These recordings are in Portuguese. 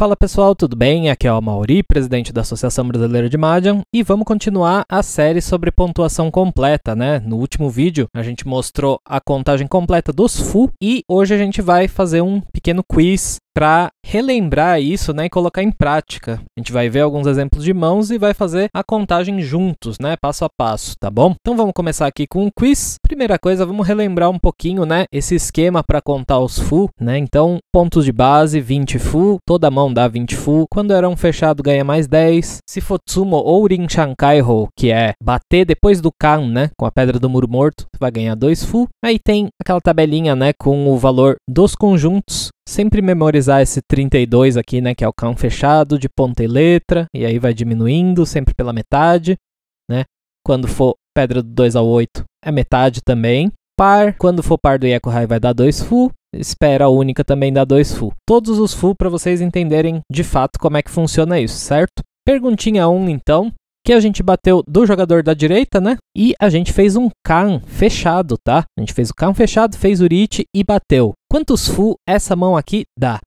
Fala pessoal, tudo bem? Aqui é o Mauri, presidente da Associação Brasileira de Mahjong, e vamos continuar a série sobre pontuação completa, né? No último vídeo a gente mostrou a contagem completa dos Fu e hoje a gente vai fazer um pequeno quiz para relembrar isso né, e colocar em prática. A gente vai ver alguns exemplos de mãos e vai fazer a contagem juntos, né, passo a passo, tá bom? Então vamos começar aqui com um quiz. Primeira coisa, vamos relembrar um pouquinho né, esse esquema para contar os fu, Né? Então, pontos de base, 20 fu, toda mão dá 20 fu. Quando era um fechado, ganha mais 10. Se for tsumo ou Rinshankaiho, que é bater depois do Kan, né, com a pedra do muro morto, vai ganhar 2 fu. Aí tem aquela tabelinha né, com o valor dos conjuntos Sempre memorizar esse 32 aqui, né, que é o cão fechado de ponta e letra, e aí vai diminuindo sempre pela metade, né? Quando for pedra do 2 ao 8, é metade também. Par, quando for par do eco high vai dar 2 full, espera única também dá 2 full. Todos os full para vocês entenderem de fato como é que funciona isso, certo? Perguntinha 1 um, então, que a gente bateu do jogador da direita, né? E a gente fez um can fechado, tá? A gente fez o can fechado, fez o rit e bateu. Quantos fu essa mão aqui dá?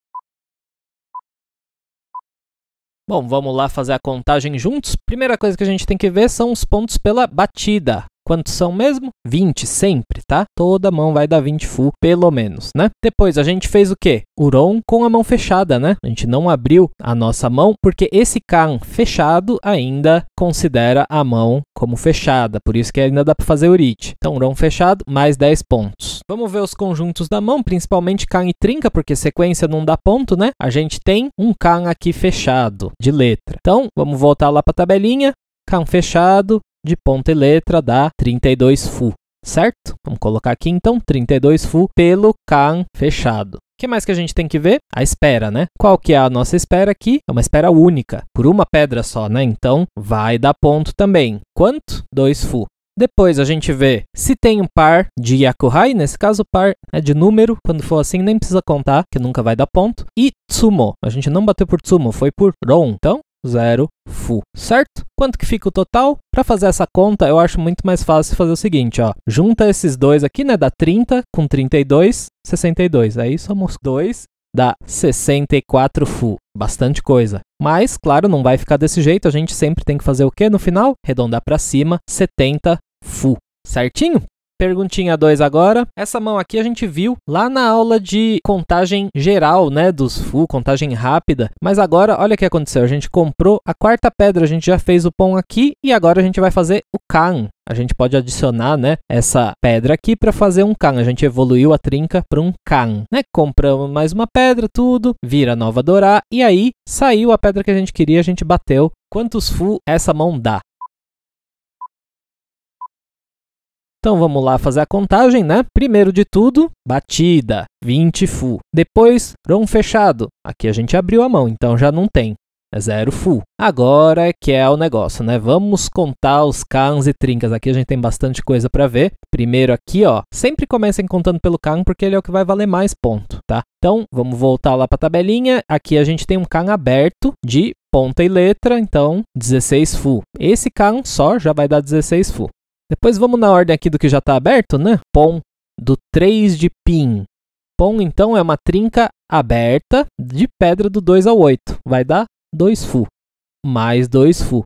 Bom, vamos lá fazer a contagem juntos. Primeira coisa que a gente tem que ver são os pontos pela batida. Quantos são mesmo? 20 sempre, tá? Toda mão vai dar 20 full, pelo menos, né? Depois a gente fez o quê? Uron com a mão fechada, né? A gente não abriu a nossa mão, porque esse can fechado ainda considera a mão como fechada, por isso que ainda dá para fazer urite. Então, Uron fechado, mais 10 pontos. Vamos ver os conjuntos da mão, principalmente can e Trinca, porque sequência não dá ponto, né? A gente tem um can aqui fechado, de letra. Então, vamos voltar lá para a tabelinha. Can fechado, de ponta e letra dá 32 Fu, certo? Vamos colocar aqui então 32 Fu pelo Kan fechado. O que mais que a gente tem que ver? A espera, né? Qual que é a nossa espera aqui? É uma espera única, por uma pedra só, né? Então vai dar ponto também. Quanto? 2 Fu. Depois a gente vê se tem um par de Yakuhai, nesse caso o par é de número, quando for assim nem precisa contar, que nunca vai dar ponto. E Tsumo, a gente não bateu por Tsumo, foi por Ron. Então 0 fu, certo? Quanto que fica o total? Para fazer essa conta, eu acho muito mais fácil fazer o seguinte, ó. Junta esses dois aqui, né? Dá 30 com 32, 62. Aí somos 2, dá 64 fu. Bastante coisa. Mas, claro, não vai ficar desse jeito. A gente sempre tem que fazer o quê no final? Redondar para cima, 70 fu. Certinho? Perguntinha 2 agora. Essa mão aqui a gente viu lá na aula de contagem geral, né, dos full, contagem rápida. Mas agora, olha o que aconteceu. A gente comprou a quarta pedra, a gente já fez o pão aqui e agora a gente vai fazer o can. A gente pode adicionar, né, essa pedra aqui para fazer um can. A gente evoluiu a trinca para um can, né? Compramos mais uma pedra, tudo, vira nova dorá e aí saiu a pedra que a gente queria, a gente bateu quantos full essa mão dá. Então vamos lá fazer a contagem, né? Primeiro de tudo, batida, 20 full. Depois, rom fechado. Aqui a gente abriu a mão, então já não tem. É zero full. Agora é que é o negócio, né? Vamos contar os cans e trincas. Aqui a gente tem bastante coisa para ver. Primeiro aqui, ó. Sempre comecem contando pelo can, porque ele é o que vai valer mais ponto, tá? Então, vamos voltar lá para a tabelinha. Aqui a gente tem um can aberto de ponta e letra, então 16 full. Esse can só já vai dar 16 full. Depois vamos na ordem aqui do que já está aberto, né? Pom do 3 de pin. Pom, então, é uma trinca aberta de pedra do 2 ao 8. Vai dar 2 fu, mais 2 fu.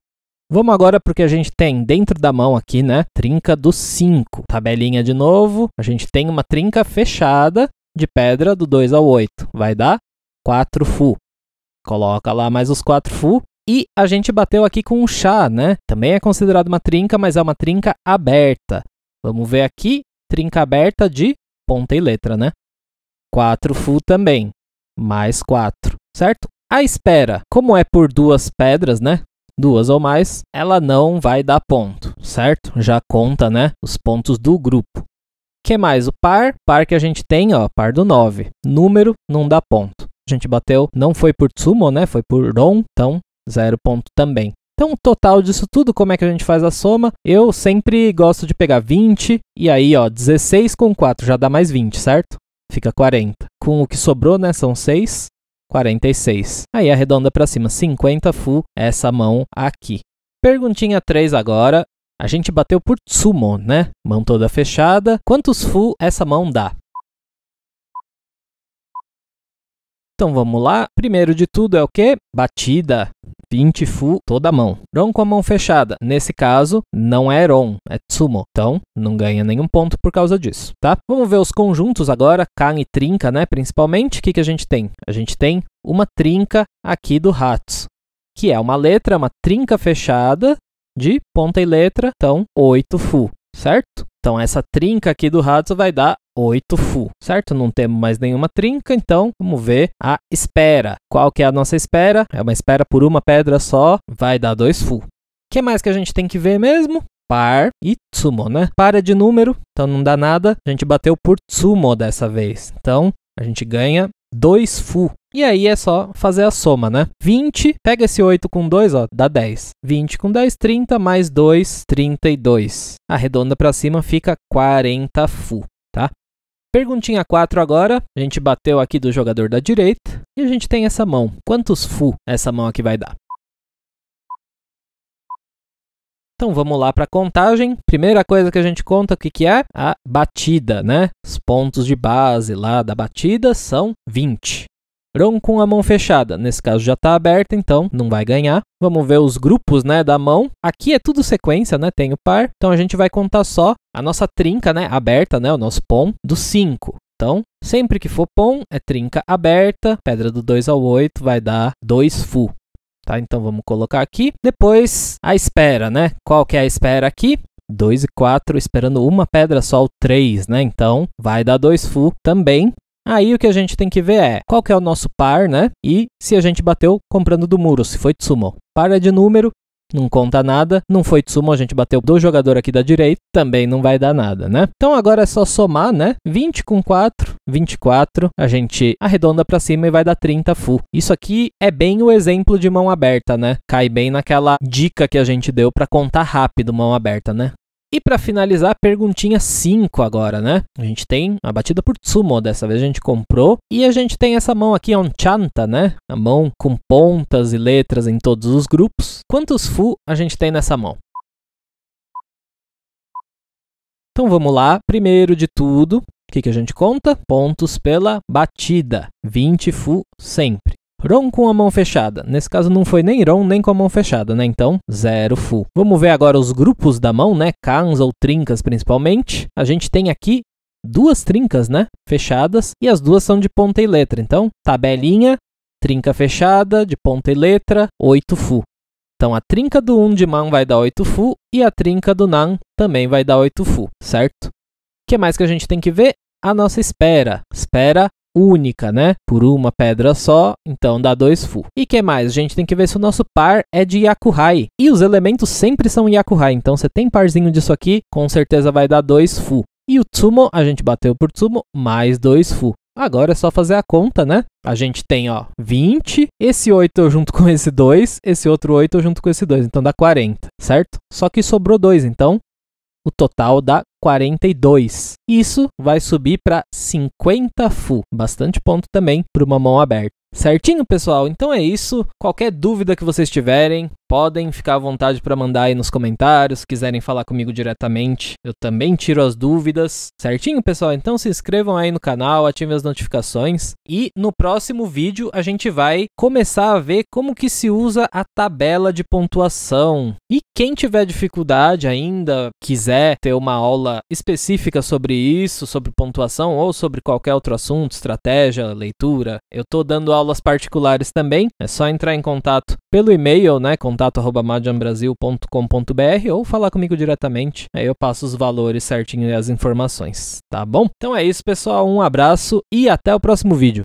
Vamos agora para o que a gente tem dentro da mão aqui, né? Trinca do 5. Tabelinha de novo. A gente tem uma trinca fechada de pedra do 2 ao 8. Vai dar 4 fu. Coloca lá mais os 4 fu. E a gente bateu aqui com um chá, né? Também é considerado uma trinca, mas é uma trinca aberta. Vamos ver aqui, trinca aberta de ponta e letra, né? Quatro full também, mais quatro, certo? A espera, como é por duas pedras, né? Duas ou mais, ela não vai dar ponto, certo? Já conta, né? Os pontos do grupo. que mais? O par, par que a gente tem, ó, par do 9. Número não dá ponto. A gente bateu, não foi por Tsumo, né? Foi por Ron, então zero ponto também. Então, o total disso tudo, como é que a gente faz a soma? Eu sempre gosto de pegar 20, e aí, ó, 16 com 4 já dá mais 20, certo? Fica 40. Com o que sobrou, né, são 6, 46. Aí arredonda para cima, 50 full essa mão aqui. Perguntinha 3 agora. A gente bateu por sumo, né? Mão toda fechada. Quantos full essa mão dá? Então vamos lá. Primeiro de tudo é o que? Batida. Pinte fu toda a mão. Ron com a mão fechada. Nesse caso, não é Ron, é Tsumo. Então, não ganha nenhum ponto por causa disso, tá? Vamos ver os conjuntos agora, Kan e Trinca, né? Principalmente, o que, que a gente tem? A gente tem uma trinca aqui do Hatsu, que é uma letra, uma trinca fechada de ponta e letra, então 8 fu, certo? Então essa trinca aqui do Hatsu vai dar 8 fu, certo? Não temos mais nenhuma trinca, então vamos ver a espera. Qual que é a nossa espera? É uma espera por uma pedra só, vai dar 2 fu. O que mais que a gente tem que ver mesmo? Par e tsumo, né? Par é de número, então não dá nada. A gente bateu por tsumo dessa vez. Então a gente ganha 2 fu. E aí é só fazer a soma, né? 20, pega esse 8 com 2, ó, dá 10. 20 com 10, 30, mais 2, 32. Arredonda para cima, fica 40 fu. Perguntinha 4 agora. A gente bateu aqui do jogador da direita. E a gente tem essa mão. Quantos fu essa mão aqui vai dar? Então vamos lá para a contagem. Primeira coisa que a gente conta, o que, que é? A batida, né? Os pontos de base lá da batida são 20. Ron com a mão fechada. Nesse caso já está aberta, então não vai ganhar. Vamos ver os grupos, né, da mão. Aqui é tudo sequência, né? Tem o par. Então a gente vai contar só a nossa trinca, né, aberta, né, o nosso pom do 5. Então, sempre que for pom, é trinca aberta, pedra do 2 ao 8 vai dar 2 fu. Tá? Então vamos colocar aqui. Depois a espera, né? Qual que é a espera aqui? 2 e 4, esperando uma pedra só o 3, né? Então vai dar 2 full também. Aí o que a gente tem que ver é qual que é o nosso par, né? E se a gente bateu comprando do muro, se foi Tsumo. Par é de número, não conta nada. Não foi Tsumo, a gente bateu do jogador aqui da direita, também não vai dar nada, né? Então agora é só somar, né? 20 com 4, 24. A gente arredonda para cima e vai dar 30 full. Isso aqui é bem o exemplo de mão aberta, né? Cai bem naquela dica que a gente deu para contar rápido mão aberta, né? E para finalizar, perguntinha 5 agora, né? A gente tem a batida por Tsumo, dessa vez a gente comprou. E a gente tem essa mão aqui, é um chanta, né? A mão com pontas e letras em todos os grupos. Quantos fu a gente tem nessa mão? Então vamos lá. Primeiro de tudo, o que, que a gente conta? Pontos pela batida. 20 fu sempre. Ron com a mão fechada. Nesse caso não foi nem Ron nem com a mão fechada, né? Então, zero full. Vamos ver agora os grupos da mão, né? Cans ou trincas principalmente. A gente tem aqui duas trincas, né? Fechadas. E as duas são de ponta e letra. Então, tabelinha, trinca fechada, de ponta e letra, 8 full. Então, a trinca do 1 um de mão vai dar 8 full e a trinca do Nan também vai dar 8 full, certo? O que mais que a gente tem que ver? A nossa espera. Espera única, né? Por uma pedra só, então dá dois fu. E que mais? A gente tem que ver se o nosso par é de Yakuhai. E os elementos sempre são Yakuhai, então você tem parzinho disso aqui, com certeza vai dar dois fu. E o Tsumo, a gente bateu por Tsumo, mais dois fu. Agora é só fazer a conta, né? A gente tem, ó, 20, esse 8 junto com esse 2, esse outro 8 junto com esse 2, então dá 40, certo? Só que sobrou 2, então o total dá 42. Isso vai subir para 50 fu, bastante ponto também para uma mão aberta. Certinho, pessoal? Então é isso. Qualquer dúvida que vocês tiverem, podem ficar à vontade para mandar aí nos comentários, quiserem falar comigo diretamente, eu também tiro as dúvidas. Certinho, pessoal? Então se inscrevam aí no canal, ativem as notificações e no próximo vídeo a gente vai começar a ver como que se usa a tabela de pontuação. E quem tiver dificuldade ainda, quiser ter uma aula específica sobre isso, sobre pontuação ou sobre qualquer outro assunto, estratégia, leitura, eu tô dando aulas particulares também, é só entrar em contato pelo e-mail, né, contato@madianbrasil.com.br ou falar comigo diretamente. Aí eu passo os valores certinho e as informações, tá bom? Então é isso, pessoal. Um abraço e até o próximo vídeo.